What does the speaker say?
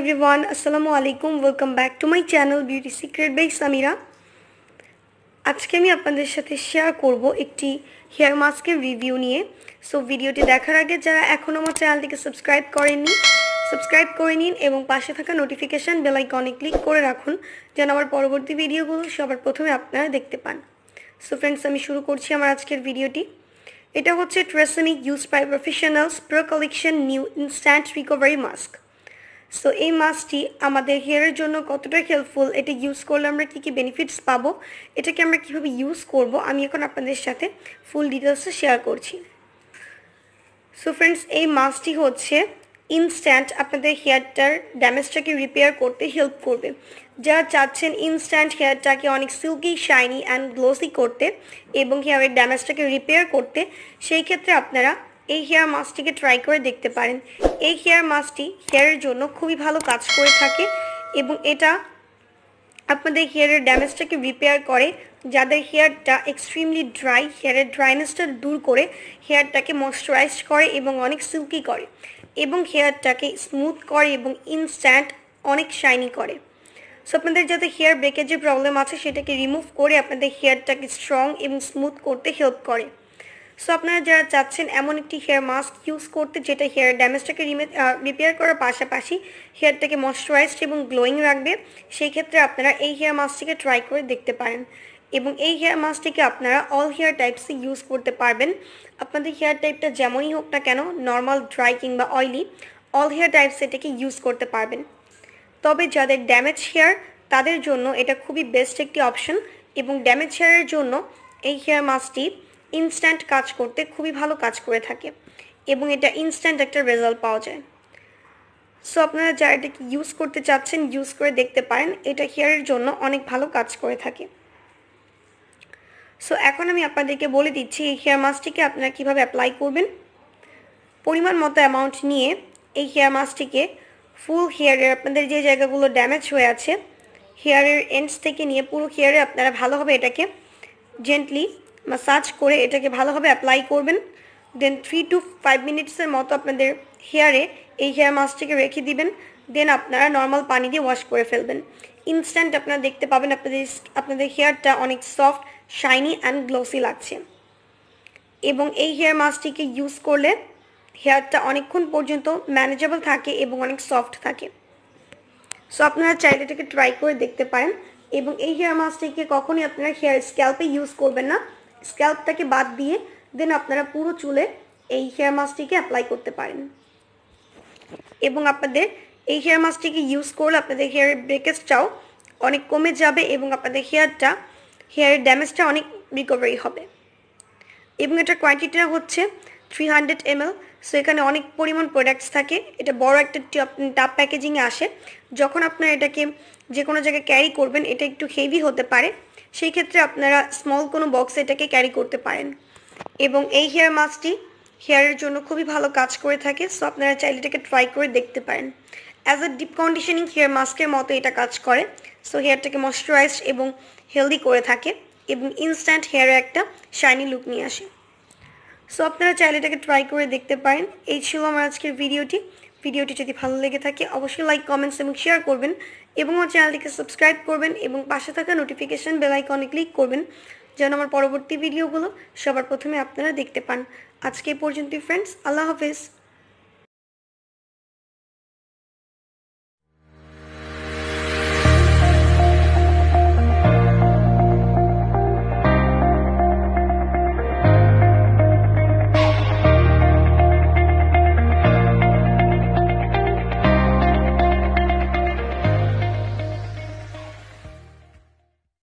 everyone আসসালামু আলাইকুম welcome back to my channel beauty secret by Samira আজকে আমি আপনাদের সাথে শেয়ার করব একটি হেয়ার মাস্কের রিভিউ নিয়ে সো ভিডিওটি দেখার আগে যারা এখনও আমার চ্যানেলটিকে সাবস্ক্রাইব করেননি সাবস্ক্রাইব করে নিন এবং পাশে থাকা নোটিফিকেশান বেলাইকনে ক্লিক করে রাখুন যেন আমার পরবর্তী ভিডিওগুলো সবার প্রথমে আপনারা দেখতে পান সো ফ্রেন্ডস আমি শুরু করছি আমার আজকের ভিডিওটি এটা হচ্ছে TRESemme use by professionals pro collection new instant recovery mask so এই মাস্কটি আমাদের হেয়ারের জন্য কতটা হেল্পফুল এটা ইউজ করলে আমরা কী কী বেনিফিটস পাবো এটাকে আমরা কীভাবে ইউজ করব আমি এখন আপনাদের সাথে ফুল ডিটেলসটা শেয়ার করছি সো ফ্রেন্ডস এই মাস্কটি হচ্ছে ইনস্ট্যান্ট আপনাদের হেয়ারটার ড্যামেজটাকে রিপেয়ার করতে হেল্প করবে যারা চাচ্ছেন ইনস্ট্যান্ট হেয়ারটাকে অনেক সিল্কি শাইনি অ্যান্ড গ্লোসি করতে এবং হেয়ারের ড্যামেজটাকে রিপেয়ার করতে সেই ক্ষেত্রে আপনারা এই হেয়ার মাস্কটিকে ট্রাই করে দেখতে পারেন এই হেয়ার মাস্কটি হেয়ারের জন্য খুবই ভালো কাজ করে থাকে এবং এটা আপনাদের হেয়ারের ড্যামেজটাকে রিপেয়ার করে যাদের হেয়ারটা এক্সট্রিমলি ড্রাই হেয়ারের ড্রাইনেসটা দূর করে হেয়ারটাকে ময়শ্চারাইজ করে এবং অনেক সিল্কি করে এবং হেয়ারটাকে স্মুথ করে এবং ইনস্ট্যান্ট অনেক শাইনি করে সো আপনাদের যাতে হেয়ার ব্রেকেজের প্রবলেম আছে সেটাকে রিমুভ করে আপনাদের হেয়ারটাকে স্ট্রং এবং স্মুথ করতে হেল্প করে সো আপনারা যারা চাচ্ছেন এমন একটি হেয়ার মাস্ক ইউজ করতে যেটা হেয়ার ড্যামেজটাকে রিপেয়ার করার পাশাপাশি হেয়ারটাকে ময়শ্চারাইজড এবং গ্লোয়িং রাখবে সেই ক্ষেত্রে আপনারা এই হেয়ার মাস্কটিকে ট্রাই করে দেখতে পারেন এবং এই হেয়ার মাস্কটিকে আপনারা অল হেয়ার টাইপসে ইউজ করতে পারবেন আপনাদের হেয়ার টাইপটা যেমনই হোক না কেন নর্মাল ড্রাই কিংবা অয়েলি অল হেয়ার টাইপস এটাকে ইউজ করতে পারবেন তবে যাদের ড্যামেজ হেয়ার তাদের জন্য এটা খুবই বেস্ট একটি অপশন এবং ড্যামেজ হেয়ারের জন্য এই হেয়ার মাস্কটি ইনস্ট্যান্ট কাজ করতে খুবই ভালো কাজ করে থাকে এবং এটা ইনস্ট্যান্ট একটা রেজাল্ট পাওয়া যায় সো আপনারা যা এটাকে ইউজ করতে চাচ্ছেন ইউজ করে দেখতে পারেন এটা হেয়ারের জন্য অনেক ভালো কাজ করে থাকে সো এখন আমি আপনাদেরকে বলে দিচ্ছি এই হেয়ার মাস্কটিকে আপনারা কীভাবে অ্যাপ্লাই করবেন পরিমাণ মতো অ্যামাউন্ট নিয়ে এই হেয়ার মাস্কটিকে ফুল হেয়ারের আপনাদের যে জায়গাগুলো ড্যামেজ হয়ে আছে হেয়ারের এন্ডস থেকে নিয়ে পুরো হেয়ারে আপনারা ভালোভাবে এটাকে জেন্টলি মাসাজ করে এটাকে ভালোভাবে অ্যাপ্লাই করবেন দেন থ্রি টু ফাইভ মিনিটসের মতো আপনাদের হেয়ারে এই হেয়ার মাস্কটিকে রেখে দিবেন দেন আপনারা নর্মাল পানি দিয়ে ওয়াশ করে ফেলবেন ইনস্ট্যান্ট আপনারা দেখতে পাবেন আপনাদের আপনাদের হেয়ারটা অনেক সফট শাইনি অ্যান্ড গ্লোসি লাগছে এবং এই হেয়ার মাস্কটিকে ইউজ করলে হেয়ারটা অনেকক্ষণ পর্যন্ত ম্যানেজেবল থাকে এবং অনেক সফট থাকে সো আপনারা চাইলে এটাকে ট্রাই করে দেখতে পারেন এবং এই হেয়ার মাস্কটিকে কখনই আপনারা হেয়ার স্ক্যাল্পে ইউজ করবেন না স্ক্যাল্পটাকে বাদ দিয়ে দেন আপনারা পুরো চুলে এই হেয়ার মাস্কটিকে অ্যাপ্লাই করতে পারেন এবং আপনাদের এই হেয়ার মাস্কটিকে ইউজ করলে আপনাদের হেয়ার ব্রেকেজটাও অনেক কমে যাবে এবং আপনাদের হেয়ারটা হেয়ারের ড্যামেজটা অনেক রিকভারি হবে এবং এটা কোয়ান্টিটিটা হচ্ছে থ্রি হান্ড্রেড এল সো এখানে অনেক পরিমাণ প্রোডাক্টস থাকে এটা বড় একটা টাপ প্যাকেজিংয়ে আসে যখন আপনারা এটাকে যে কোনো জায়গায় ক্যারি করবেন এটা একটু হেভি হতে পারে সেই ক্ষেত্রে আপনারা স্মল কোনো বক্সে এটাকে ক্যারি করতে পারেন এবং এই হেয়ার মাস্কটি হেয়ারের জন্য খুবই ভালো কাজ করে থাকে সো আপনারা চাইলে এটাকে ট্রাই করে দেখতে পারেন as a deep conditioning hair মাস্কের মতো এটা কাজ করে সো হেয়ারটাকে ময়শ্চারাইজড এবং হেলদি করে থাকে এবং ইনস্ট্যান্ট হেয়ারে একটা শাইনি লুক নিয়ে আসে সো আপনারা চাইলে এটাকে ট্রাই করে দেখতে পারেন এই ছিল আমার আজকের ভিডিওটি ভিডিওটি যদি ভালো লেগে থাকে অবশ্যই লাইক কমেন্টস এবং শেয়ার করবেন এবং আমার চ্যানেলটিকে সাবস্ক্রাইব করবেন এবং পাশে থাকা নোটিফিকেশান বেলাইকনে ক্লিক করবেন যেন আমার পরবর্তী ভিডিওগুলো সবার প্রথমে আপনারা দেখতে পান আজকে পর্যন্ত ফ্রেন্ডস আল্লাহ হাফেজ